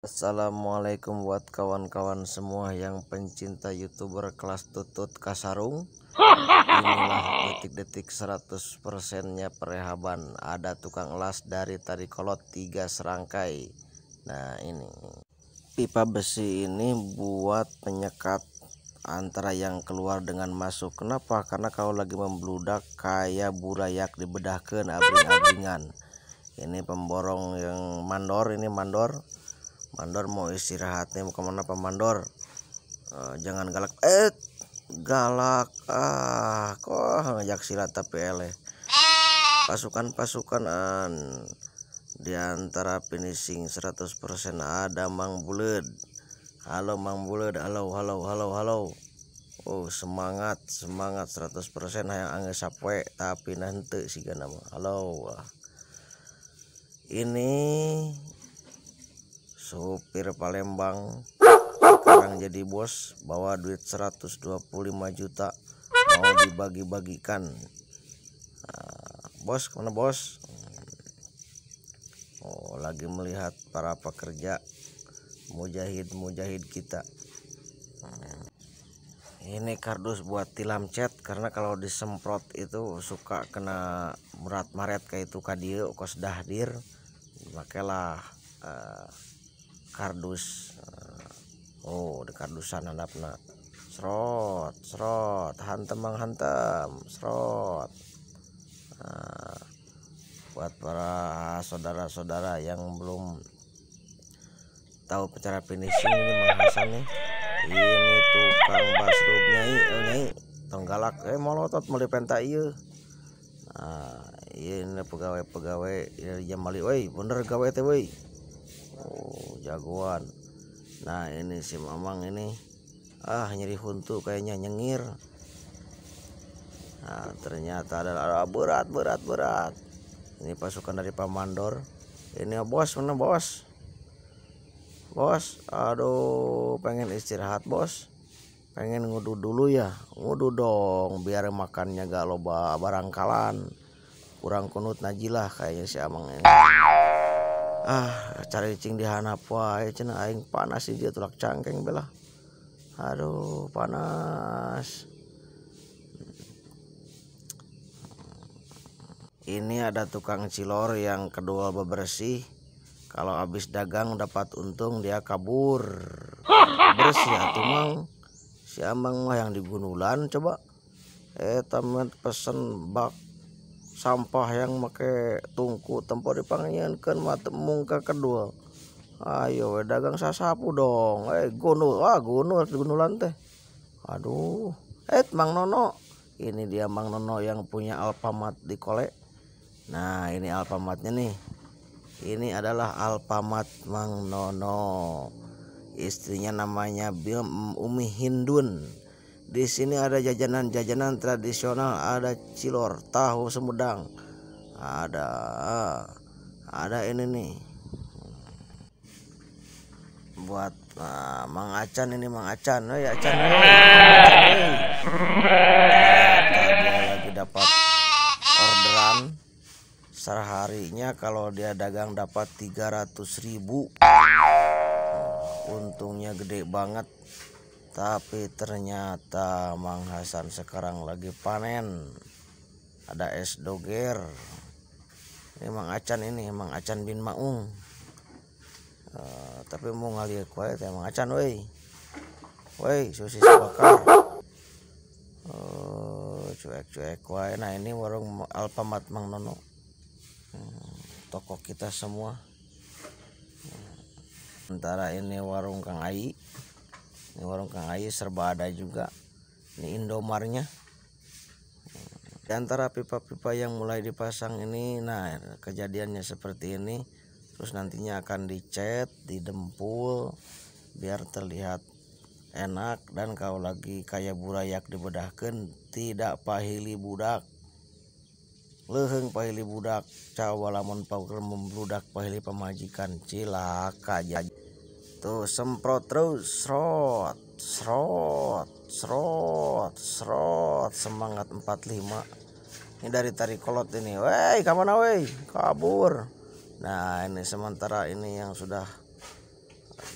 Assalamualaikum buat kawan-kawan semua yang pencinta youtuber kelas tutut kasarung Inilah detik-detik 100% nya perehaban Ada tukang las dari tari kolot 3 serangkai Nah ini Pipa besi ini buat penyekat antara yang keluar dengan masuk Kenapa? Karena kalau lagi membludak kayak burayak dibedahkan abing-abingan Ini pemborong yang mandor ini mandor mandor mau istirahat nih, mau kemana pak mandor uh, jangan galak eh galak ah kok ngajak silat tapi ya? ele pasukan-pasukan an di antara finishing 100% ada Mang Buled. Halo Mang Buled, halo halo halo halo. Oh, semangat, semangat 100% hayang angge sapoe tapi nanti sih nama. Kan, halo. Ini supir Palembang sekarang jadi bos bawa duit 125 juta mau dibagi-bagikan nah, bos mana bos Oh lagi melihat para pekerja mujahid-mujahid kita ini kardus buat tilam cat karena kalau disemprot itu suka kena murat maret kayak itu kadiu kos dahdir makelah uh, eh, kardus eh, Oh di kardusan nak? serot serot hantem hantem serot nah, buat para saudara-saudara yang belum tahu cara finishing ini Mang Hasan nih ini tukang ini, nyai eh, nyai tenggalak eh molotot melipenta iya nah ini pegawai-pegawai ini iya, iya, jam woi bener gawe teh woi oh jagoan nah ini si mamang ini ah nyeri huntu kayaknya nyengir nah ternyata ada, berat berat berat ini pasukan dari pamandor ini ah, bos mana bos bos aduh pengen istirahat bos pengen ngudu dulu ya ngudu dong biar makannya gak loba barangkalan kurang kunut najilah kayaknya si amang ini ah di dihanap wae cenah aing panas di dia tulak cangkeng belah aduh panas ini ada tukang cilor yang kedua bebersih kalau habis dagang dapat untung dia kabur bersih ya, mang si amang mah yang di coba eh teman pesen bak sampah yang make tungku tempo dipangiankan mata mungka kedua ayo we dagang sasapu dong eh gunul ah gunul gunulan teh aduh eh mang nono ini dia mang nono yang punya alpamat di kole nah ini alpamatnya nih ini adalah alpamat mang nono istrinya namanya Umi Hindun di sini ada jajanan-jajanan tradisional, ada cilor, tahu semudang, Ada ada ini nih. Buat nah, Mang Acan ini Mang Acan. Hei Acan, hei. Tadi Dia lagi dapat orderan seharinya kalau dia dagang dapat 300 ribu untungnya gede banget tapi ternyata Mang Hasan sekarang lagi panen ada es doger ini Mang Acan ini Mang Acan bin Maung uh, tapi mau ngalih kue ya Mang Acan woi woi sosis bakar uh, oh, cuek-cuek wae nah ini warung Alfamart Mang Nono hmm, toko kita semua antara hmm. ini warung Kang Ai ini warung Kang Ayu serba ada juga ini Indomarnya di antara pipa-pipa yang mulai dipasang ini nah kejadiannya seperti ini terus nantinya akan dicat didempul biar terlihat enak dan kalau lagi kayak burayak dibedahkan tidak pahili budak leheng pahili budak cawalamon lamun membludak pahili pemajikan cilaka jajah tuh semprot terus srot srot srot srot semangat 45 ini dari tari kolot ini wey kemana wey kabur nah ini sementara ini yang sudah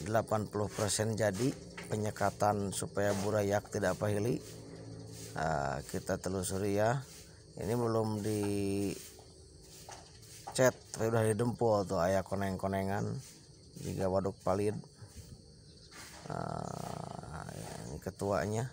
80% jadi penyekatan supaya burayak tidak pahili nah, kita telusuri ya ini belum di cat udah didempul tuh ayah koneng-konengan jika waduk palit uh, ketuanya